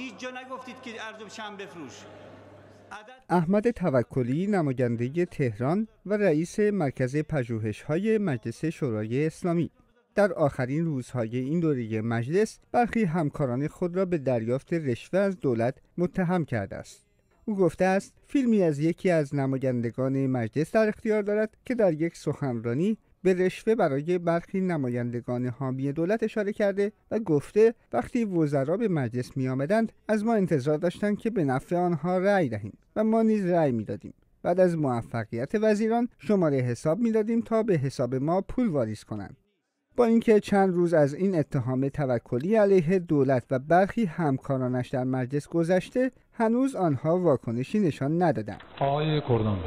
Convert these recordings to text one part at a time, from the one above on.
هیچ جا نگفتید که بفروش احمد توکلی نماینده تهران و رئیس مرکز پژوهش های مجلس شورای اسلامی در آخرین روزهای این دوره مجلس برخی همکاران خود را به دریافت رشوه از دولت متهم کرده است او گفته است فیلمی از یکی از نمایندگان مجلس در اختیار دارد که در یک سخنرانی به رشوه برای برخی نمایندگان حامی دولت اشاره کرده و گفته وقتی وزرا به مجلس می آمدند از ما انتظار داشتند که به نفع آنها رأی دهیم و ما نیز رأی میدادیم بعد از موفقیت وزیران شماره حساب میدادیم تا به حساب ما پول واریز کنند با اینکه چند روز از این اتهام توکلی علیه دولت و برخی همکارانش در مجلس گذشته هنوز آنها واکنشی نشان ندادند آقای کردان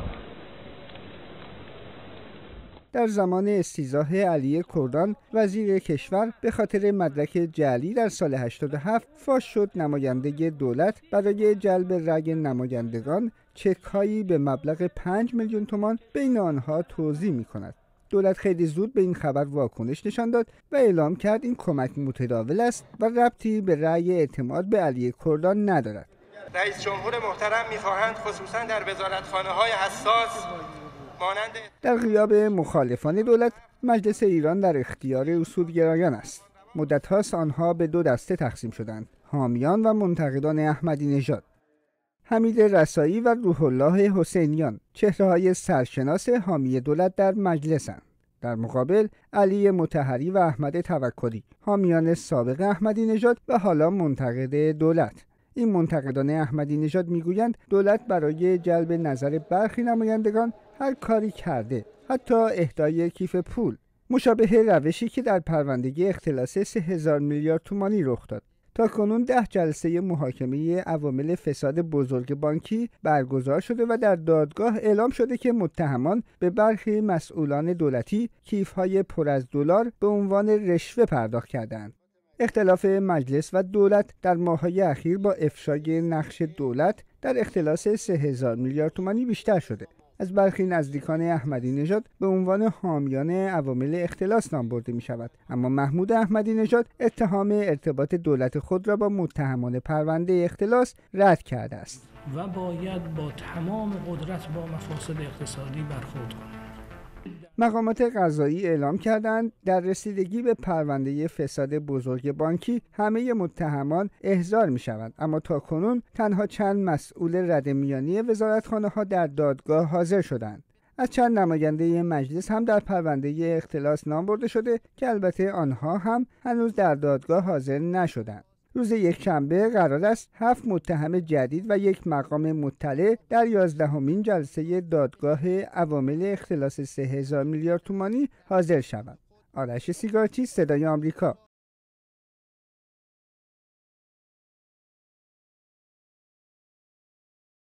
در زمان استیزاه علی کردان وزیر کشور به خاطر مدرک جعلی در سال 87 فاش شد نماینده دولت برای جلب رگ نمایندگان چکهایی به مبلغ 5 میلیون تومان بین آنها توضیح می کند. دولت خیلی زود به این خبر واکنش نشان داد و اعلام کرد این کمک متداول است و ربطی به رأی اعتماد به علی کردان ندارد. رئیس جمهور محترم میخواهند خصوصا در وزارتخانه های حساس در غیاب مخالفان دولت مجلس ایران در اختیار اصولگرایان است مدت هاست آنها به دو دسته تقسیم شدند حامیان و منتقدان احمدی نژاد حمید رسایی و روح الله حسینیان چهره های سرشناس حامی دولت در مجلس هم در مقابل علی متحری و احمد توکلی حامیان سابق احمدی نژاد و حالا منتقد دولت این منتقدان احمدی نژاد میگویند دولت برای جلب نظر برخی نمایندگان هر کاری کرده حتی اهدای کیف پول مشابه روشی که در پروندگی اختلاس 3000 میلیارد تومانی رخ داد تا کنون ده جلسه محاکمه عوامل فساد بزرگ بانکی برگزار شده و در دادگاه اعلام شده که متهمان به برخی مسئولان دولتی کیفهای پر از دلار به عنوان رشوه پرداخت کردند. اختلاف مجلس و دولت در ماهای اخیر با افشای نقش دولت در اختلاس 3000 میلیارد تومانی بیشتر شده از برخی نزدیکان احمدی نژاد به عنوان حامیان عوامل اختلاس نام برده می شود اما محمود احمدی نژاد اتهام ارتباط دولت خود را با متهمان پرونده اختلاس رد کرده است و باید با تمام قدرت با مفاسد اقتصادی برخورد کنیم مقامات قضایی اعلام کردند در رسیدگی به پرونده فساد بزرگ بانکی همه متهمان احضار می شوند اما تا کنون تنها چند مسئول رد میانی وزارتخانه ها در دادگاه حاضر شدند از چند نماینده مجلس هم در پرونده اختلاس نام برده شده که البته آنها هم هنوز در دادگاه حاضر نشدند روز یکشنبه قرار است هفت متهم جدید و یک مقام مطلع در یازدهمین جلسه دادگاه عوامل اختلاس هزار میلیارد تومانی حاضر شوند. آرش سیگارچی صدای آمریکا